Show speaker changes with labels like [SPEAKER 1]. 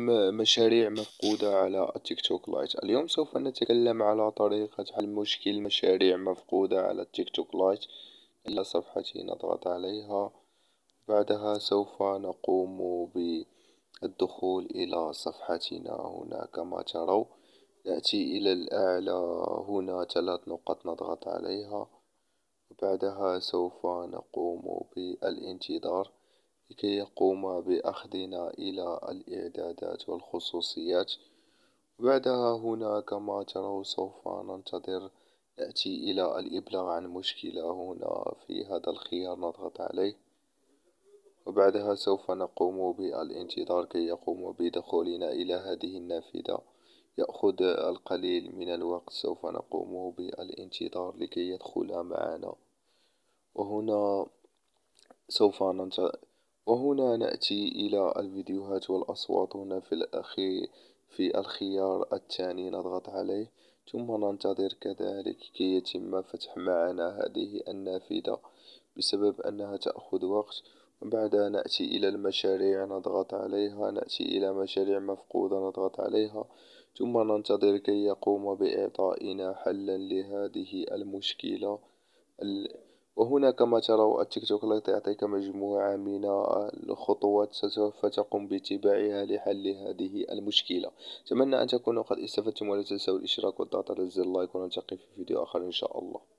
[SPEAKER 1] مشاريع مفقودة على التيك توك لايت اليوم سوف نتكلم على طريقة حل مشكل مشاريع مفقودة على التيك توك لايت إلى صفحتي نضغط عليها بعدها سوف نقوم بالدخول إلى صفحتنا هنا كما ترون نأتي إلى الأعلى هنا ثلاث نقط نضغط عليها بعدها سوف نقوم بالانتظار لكي يقوم بأخذنا إلى الإعدادات والخصوصيات بعدها هنا كما تروا سوف ننتظر نأتي إلى الإبلاغ عن مشكلة هنا في هذا الخيار نضغط عليه وبعدها سوف نقوم بالانتظار كي يقوم بدخولنا إلى هذه النافذة يأخذ القليل من الوقت سوف نقوم بالانتظار لكي يدخل معنا وهنا سوف ننتظر وهنا نأتي إلى الفيديوهات والأصوات هنا في الأخير في الخيار الثاني نضغط عليه ثم ننتظر كذلك كي يتم فتح معنا هذه النافذة بسبب أنها تأخذ وقت وبعدها نأتي إلى المشاريع نضغط عليها نأتي إلى مشاريع مفقودة نضغط عليها ثم ننتظر كي يقوم بإعطائنا حلا لهذه المشكلة وهنا كما تروا التيك توك لايت يعطيك مجموعة من الخطوات سوف تقوم باتباعها لحل هذه المشكلة أتمنى أن تكونوا قد استفدتم ولا تنسوا الاشتراك والضغط على زر اللايك ونلتقي في فيديو آخر إن شاء الله